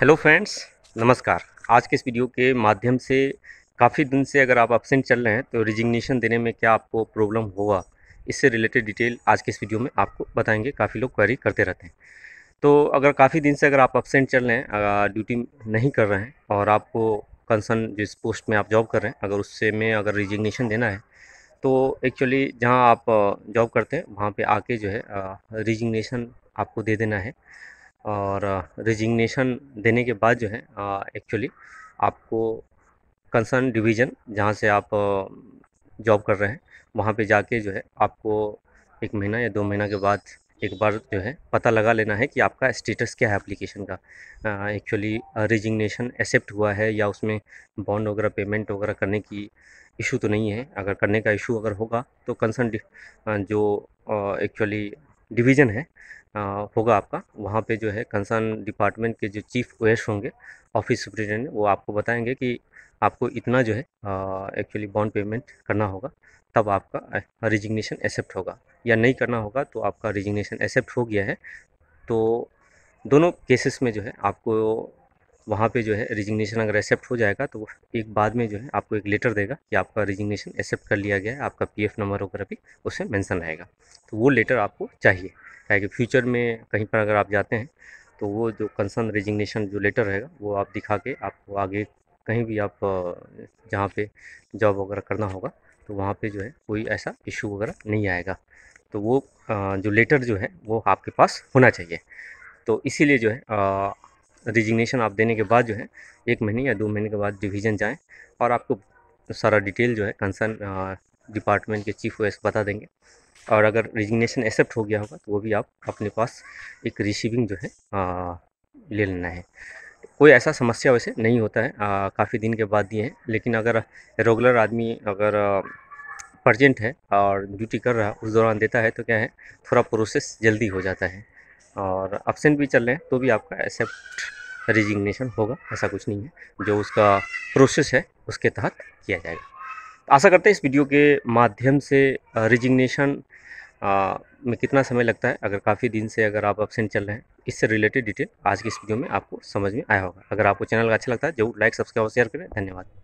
hello friends नमस्कार आज के इस वीडियो के माध्यम से काफ़ी दिन से अगर आप एबसेंट चल रहे हैं तो रिजिग्नेशन देने में क्या आपको प्रॉब्लम होगा इससे रिलेटेड डिटेल आज के इस वीडियो में आपको बताएंगे काफ़ी लोग क्वेरी करते रहते हैं तो अगर काफ़ी दिन से अगर आप एबसेंट चल रहे हैं ड्यूटी नहीं कर रहे हैं और आपको कंसर्न जिस पोस्ट में आप जॉब कर रहे हैं अगर उससे में अगर रिजिग्नेशन देना है तो एक्चुअली जहाँ आप जॉब करते हैं वहाँ पर आके जो है रिजिग्नेशन आपको दे देना है और रिजिग्नेशन देने के बाद जो है एक्चुअली आपको कंसर्न डिवीज़न जहाँ से आप जॉब कर रहे हैं वहाँ पे जाके जो है आपको एक महीना या दो महीना के बाद एक बार जो है पता लगा लेना है कि आपका स्टेटस क्या है एप्लीकेशन का एक्चुअली रिजिग्नेशन एक्सेप्ट हुआ है या उसमें बॉन्ड वगैरह पेमेंट वगैरह करने की इशू तो नहीं है अगर करने का इशू अगर होगा तो कंसर्न जो एक्चुअली डिवीज़न है आ, होगा आपका वहाँ पे जो है कंसर्न डिपार्टमेंट के जो चीफ ओएस होंगे ऑफिस सुप्रिटेंडेंट वो आपको बताएंगे कि आपको इतना जो है एक्चुअली बॉन्ड पेमेंट करना होगा तब आपका रिजिग्नेशन एक्सेप्ट होगा या नहीं करना होगा तो आपका रिजिग्नेशन एक्सेप्ट हो गया है तो दोनों केसेस में जो है आपको वहाँ पे जो है रिजिग्नेशन अगर एक्सेप्ट हो जाएगा तो एक बाद में जो है आपको एक लेटर देगा कि आपका रिजिग्नेशन एक्सेप्ट कर लिया गया है आपका पी नंबर वगैरह भी उसमें मैंसन रहेगा तो वो लेटर आपको चाहिए क्या कि फ्यूचर में कहीं पर अगर आप जाते हैं तो वो जो कंसर्न रिजिग्नेशन जो लेटर रहेगा वो आप दिखा के आपको आगे कहीं भी आप जहाँ पर जॉब वगैरह करना होगा तो वहाँ पर जो है कोई ऐसा इशू वगैरह नहीं आएगा तो वो जो लेटर जो है वो आपके पास होना चाहिए तो इसीलिए जो है रिजिग्नेशन आप देने के बाद जो है एक महीने या दो महीने के बाद डिवीज़न जाएँ और आपको सारा डिटेल जो है कंसर्न डिपार्टमेंट के चीफ वैस बता देंगे और अगर रिजिग्नेशन एक्सेप्ट हो गया होगा तो वो भी आप अपने पास एक रिसीविंग जो है आ, ले लेना है कोई ऐसा समस्या वैसे नहीं होता है काफ़ी दिन के बाद दिए हैं लेकिन अगर रेगुलर आदमी अगर परजेंट है और ड्यूटी कर रहा उस दौरान देता है तो क्या है थोड़ा प्रोसेस जल्दी हो जाता है और अपसेंट भी चल रहे हैं तो भी आपका एक्सेप्ट रिजिग्नेशन होगा ऐसा कुछ नहीं है जो उसका प्रोसेस है उसके तहत किया जाएगा आशा करते हैं इस वीडियो के माध्यम से रिजिग्नेशन में कितना समय लगता है अगर काफ़ी दिन से अगर आप एबसेंट चल रहे हैं इससे रिलेटेड डिटेल आज की इस वीडियो में आपको समझ में आया होगा अगर आपको चैनल अच्छा लगता है जो लाइक सब्सक्राइब और शेयर करें धन्यवाद